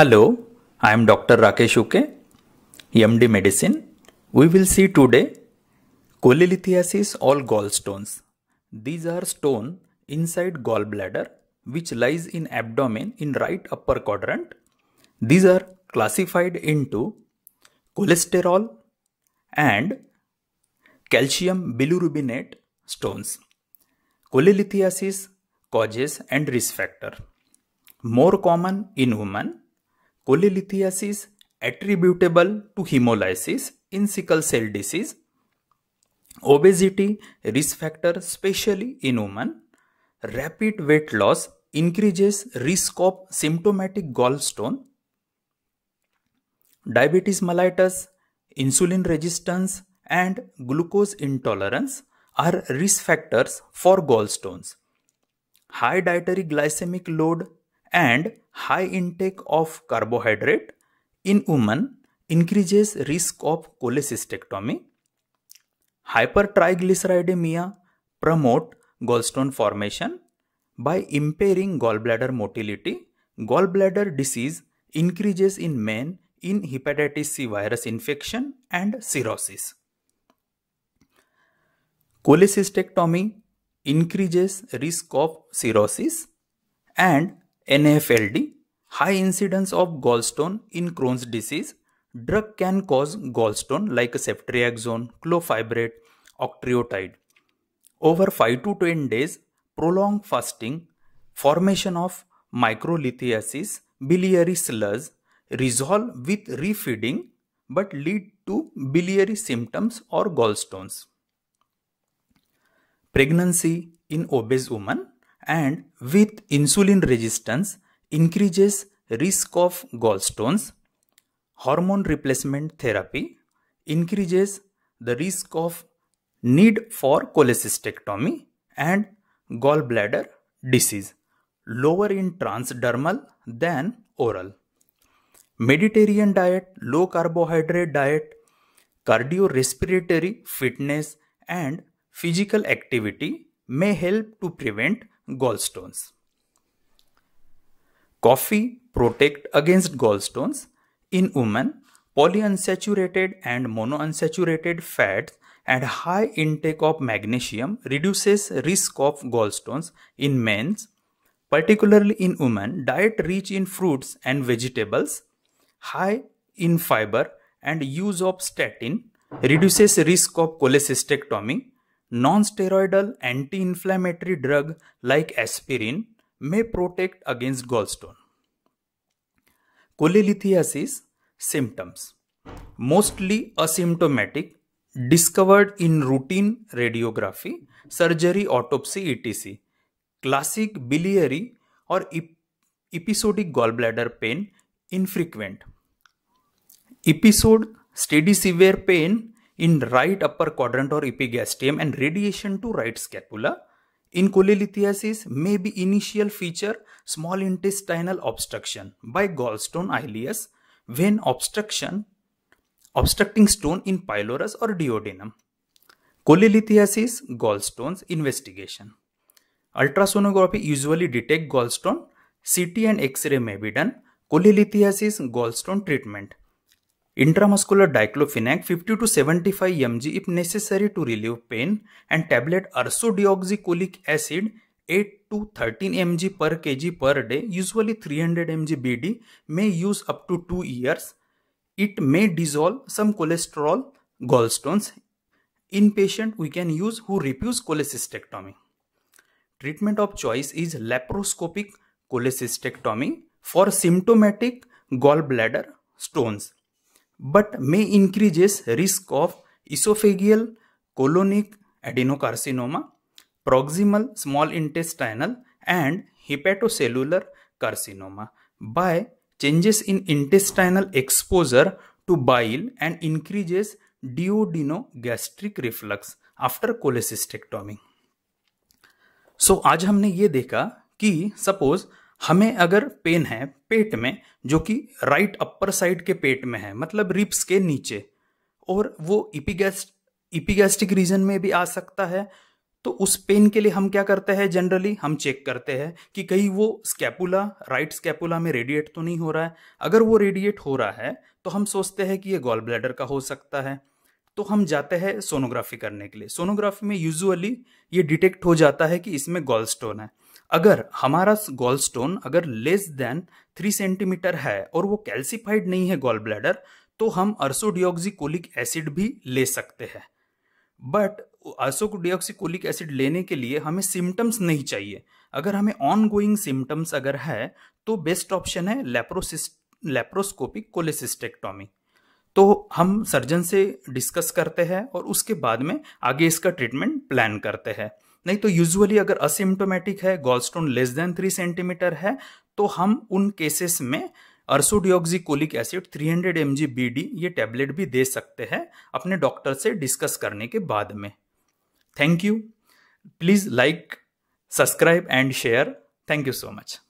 Hello, I am Dr. Rakesh Uke, MD Medicine. We will see today cholelithiasis or gallstones. These are stone inside gallbladder which lies in abdomen in right upper quadrant. These are classified into cholesterol and calcium bilirubinate stones. Cholelithiasis causes and risk factor. More common in women Cholelithiasis attributable to hemolysis in sickle cell disease, obesity risk factor especially in women, rapid weight loss increases risk of symptomatic gallstone, diabetes mellitus, insulin resistance and glucose intolerance are risk factors for gallstones. High dietary glycemic load and high intake of carbohydrate in women increases risk of cholecystectomy. Hypertriglyceridemia promote gallstone formation by impairing gallbladder motility. Gallbladder disease increases in men in hepatitis C virus infection and cirrhosis. Cholecystectomy increases risk of cirrhosis and NAFLD, high incidence of gallstone in Crohn's disease. Drug can cause gallstone like ceftriaxone, clofibrate, octreotide. Over 5 to 10 days, prolonged fasting, formation of microlithiasis, biliary slurs, resolve with refeeding but lead to biliary symptoms or gallstones. Pregnancy in obese women and with insulin resistance increases risk of gallstones. Hormone replacement therapy increases the risk of need for cholecystectomy and gallbladder disease lower in transdermal than oral. Mediterranean diet, low carbohydrate diet, cardiorespiratory fitness and physical activity may help to prevent gallstones. Coffee protect against gallstones in women. Polyunsaturated and monounsaturated fats and high intake of magnesium reduces risk of gallstones in men, particularly in women. Diet rich in fruits and vegetables, high in fiber and use of statin reduces risk of cholecystectomy non-steroidal anti-inflammatory drug like aspirin may protect against gallstone. Cholelithiasis symptoms mostly asymptomatic discovered in routine radiography surgery autopsy etc classic biliary or ep episodic gallbladder pain infrequent episode steady severe pain in right upper quadrant or epigastrium and radiation to right scapula. In cholelithiasis may be initial feature small intestinal obstruction by gallstone ileus when obstruction obstructing stone in pylorus or duodenum. Cholelithiasis gallstones investigation. Ultrasonography usually detect gallstone. CT and X-ray may be done. Cholelithiasis gallstone treatment. Intramuscular diclofenac 50 to 75 mg if necessary to relieve pain and tablet ursodeoxycholic acid 8 to 13 mg per kg per day usually 300 mg BD may use up to 2 years. It may dissolve some cholesterol gallstones. In patient we can use who refuse cholecystectomy. Treatment of choice is laparoscopic cholecystectomy for symptomatic gallbladder stones. but may increases risk of esophageal, colonic adenocarcinoma, proximal small intestinal and hepatocellular carcinoma by changes in intestinal exposure to bile and increases duodenogastric reflux after cholecystectomy so आज हमने ये देखा कि suppose हमें अगर pen है पेट में जो कि राइट अपर साइड के पेट में है मतलब रिप्स के नीचे और वो इपिगेस्ट इपिगेस्टिक रीजन में भी आ सकता है तो उस पेन के लिए हम क्या करते हैं जनरली हम चेक करते हैं कि कहीं वो स्कैपुला राइट स्कैपुला में रेडिएट तो नहीं हो रहा है अगर वो रेडिएट हो रहा है तो हम सोचते हैं कि ये गॉल ब्लैडर का हो सकता है तो हम जाते हैं सोनोग्राफी करने के लिए सोनोग्राफी में यूजुअली ये डिटेक्ट हो जाता है कि इसमें गॉल स्टोन है अगर हमारा गॉल स्टोन अगर लेस देन थ्री सेंटीमीटर है और वो कैल्सिफाइड नहीं है गोल ब्लैडर तो हम अर्सोडियोक्सिकोलिक एसिड भी ले सकते हैं बट अर्सोडियोक्सिकोलिक एसिड लेने के लिए हमें सिम्टम्स नहीं चाहिए अगर हमें ऑन गोइंग सिम्टम्स अगर है तो बेस्ट ऑप्शन है लेप्रोसिस्ट लेप्रोस्कोपिक कोलेसिस्टेक्टोमी तो हम सर्जन से डिस्कस करते हैं और उसके बाद में आगे इसका ट्रीटमेंट प्लान करते हैं नहीं तो यूजुअली अगर असिम्टोमेटिक है gallstone less than three centimetre है तो हम उन केसेस में ursodeoxycholic acid 300 hundred M G B D ये टैबलेट भी दे सकते हैं अपने डॉक्टर से डिस्कस करने के बाद में thank you please like subscribe and share thank you so much